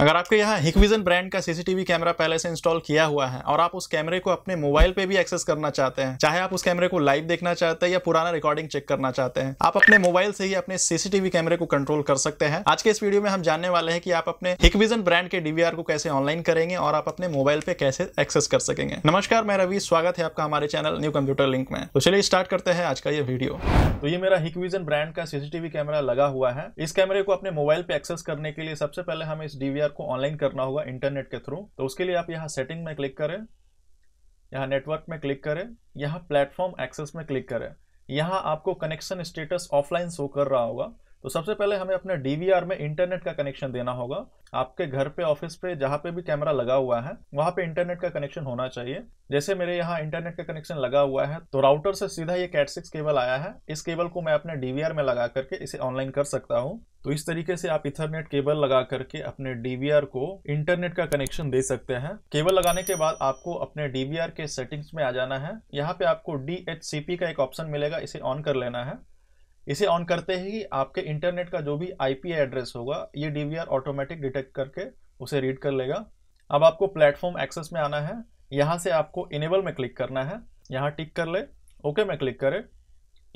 अगर आपके यहाँ हिकविजन ब्रांड का सीसीटीवी कैमरा पहले से इंस्टॉल किया हुआ है और आप उस कैमरे को अपने मोबाइल पे भी एक्सेस करना चाहते हैं चाहे आप उस कैमरे को लाइव देखना चाहते हैं या पुराना रिकॉर्डिंग चेक करना चाहते हैं आप अपने मोबाइल से ही अपने सीसीटीवी कैमरे को कंट्रोल कर सकते हैं आज के इस वीडियो में हम जानने वाले हैं कि आप अपने हिकविजन ब्रांड के डीवीआर को कैसे ऑनलाइन करेंगे और आप अपने मोबाइल पे कैसे एक्सेस कर सकेंगे नमस्कार मैं रवि स्वागत है आपका हमारे चैनल न्यू कंप्यूटर लिंक में तो चलिए स्टार्ट करते हैं आज का ये वीडियो तो ये मेरा हिकविजन ब्रांड का सीसीटीवी कैमरा लगा हुआ है इस कैमरे को अपने मोबाइल पे एक्सेस करने के लिए सबसे पहले हम इस डीवीआर शेयर को ऑनलाइन करना होगा इंटरनेट के थ्रू तो उसके लिए आप यहाँ सेटिंग में क्लिक करें यहाँ नेटवर्क में क्लिक करें यहाँ प्लेटफॉर्म एक्सेस में क्लिक करें यहाँ आपको कनेक्शन स्टेटस ऑफलाइन शो कर रहा होगा तो सबसे पहले हमें अपने डीवीआर में इंटरनेट का कनेक्शन देना होगा आपके घर पे ऑफिस पे जहाँ पे भी कैमरा लगा हुआ है वहाँ पे इंटरनेट का कनेक्शन होना चाहिए जैसे मेरे यहाँ इंटरनेट का कनेक्शन लगा हुआ है तो राउटर से सीधा ये कैट सिक्स केबल आया है इस केबल को मैं अपने डीवीआर में लगा करके इसे ऑनलाइन कर सकता हूँ तो इस तरीके से आप इथरनेट केबल लगा करके अपने डीवीआर को इंटरनेट का कनेक्शन दे सकते हैं केबल लगाने के बाद आपको अपने डीवीआर के सेटिंग्स में आ जाना है यहाँ पे आपको डी का एक ऑप्शन मिलेगा इसे ऑन कर लेना है इसे ऑन करते ही आपके इंटरनेट का जो भी आईपी एड्रेस होगा ये डीवीआर ऑटोमेटिक डिटेक्ट करके उसे रीड कर लेगा अब आपको प्लेटफॉर्म एक्सेस में आना है यहाँ से आपको इनेबल में क्लिक करना है यहाँ टिक कर ले ओके में क्लिक करें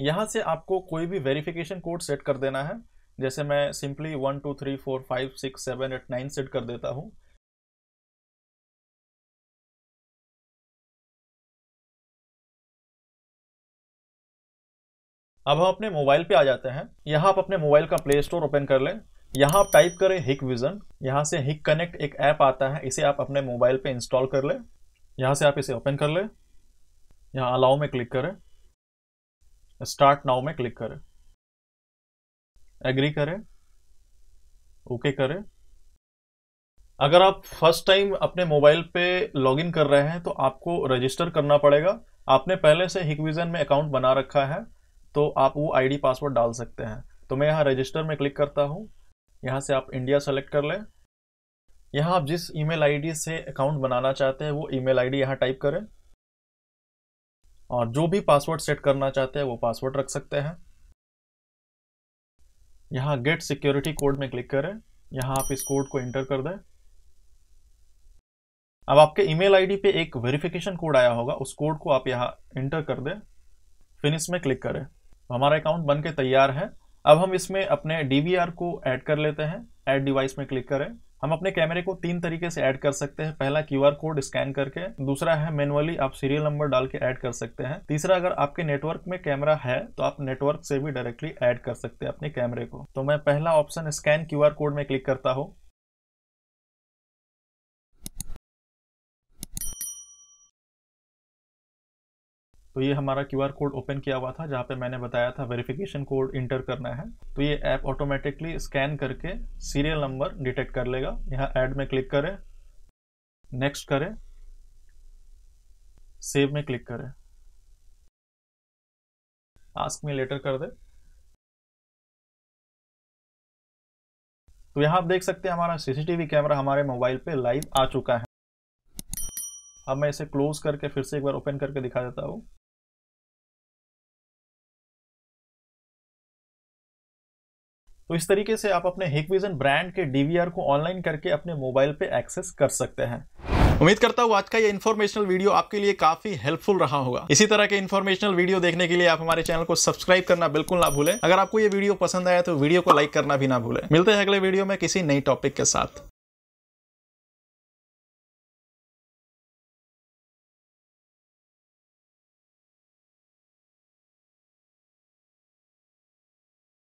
यहाँ से आपको कोई भी वेरिफिकेशन कोड सेट कर देना है जैसे मैं simply one two three four five six seven eight nine set कर देता हूँ अब हम अपने मोबाइल पे आ जाते हैं यहाँ आप अपने मोबाइल का प्ले स्टोर ओपन कर लें यहाँ आप टाइप करें हिक विजन यहाँ से हिक कनेक्ट एक ऐप आता है इसे आप अपने मोबाइल पे इंस्टॉल कर लें यहाँ से आप इसे ओपन कर लें यहाँ अलाउ में क्लिक करें स्टार्ट नाउ में क्लिक करें एग्री करें ओके करें अगर आप फर्स्ट टाइम अपने मोबाइल पे लॉगिन कर रहे हैं तो आपको रजिस्टर करना पड़ेगा आपने पहले से हिकविजन में अकाउंट बना रखा है तो आप वो आईडी पासवर्ड डाल सकते हैं तो मैं यहाँ रजिस्टर में क्लिक करता हूँ यहाँ से आप इंडिया सेलेक्ट कर लें यहाँ आप जिस ईमेल आईडी से अकाउंट बनाना चाहते हैं वो ईमेल आईडी यहाँ टाइप करें और जो भी पासवर्ड सेट करना चाहते हैं वो पासवर्ड रख सकते हैं यहाँ गेट सिक्योरिटी कोड में क्लिक करें यहाँ आप इस कोड को इंटर कर दें अब आपके ईमेल आईडी पे एक वेरिफिकेशन कोड आया होगा उस कोड को आप यहाँ इंटर कर दें फिनिश में क्लिक करें तो हमारा अकाउंट बन के तैयार है अब हम इसमें अपने डी को ऐड कर लेते हैं ऐड डिवाइस में क्लिक करें हम अपने कैमरे को तीन तरीके से ऐड कर सकते हैं पहला क्यू कोड स्कैन करके दूसरा है मैनुअली आप सीरियल नंबर डाल के ऐड कर सकते हैं तीसरा अगर आपके नेटवर्क में कैमरा है तो आप नेटवर्क से भी डायरेक्टली ऐड कर सकते हैं अपने कैमरे को तो मैं पहला ऑप्शन स्कैन क्यू कोड में क्लिक करता हूँ तो ये हमारा क्यू आर कोड ओपन किया हुआ था जहाँ पे मैंने बताया था वेरिफिकेशन कोड इंटर करना है तो ये ऐप ऑटोमेटिकली स्कैन करके सीरियल नंबर डिटेक्ट कर लेगा यहाँ ऐड में क्लिक करें नेक्स्ट करें सेव में क्लिक करें आस्क में लेटर कर दे तो यहाँ आप देख सकते हैं हमारा सीसीटीवी कैमरा हमारे मोबाइल पे लाइव आ चुका है अब मैं इसे क्लोज करके फिर से एक बार ओपन करके दिखा देता हूँ तो इस तरीके से आप अपने हेकविजन ब्रांड के डीवीआर को ऑनलाइन करके अपने मोबाइल पे एक्सेस कर सकते हैं उम्मीद करता हूँ आज का ये इन्फॉर्मेशनल वीडियो आपके लिए काफी हेल्पफुल रहा होगा इसी तरह के इन्फॉर्मेशनल वीडियो देखने के लिए आप हमारे चैनल को सब्सक्राइब करना बिल्कुल ना भूलें अगर आपको ये वीडियो पसंद आया तो वीडियो को लाइक करना भी ना भूलें मिलते हैं अगले वीडियो में किसी नई टॉपिक के साथ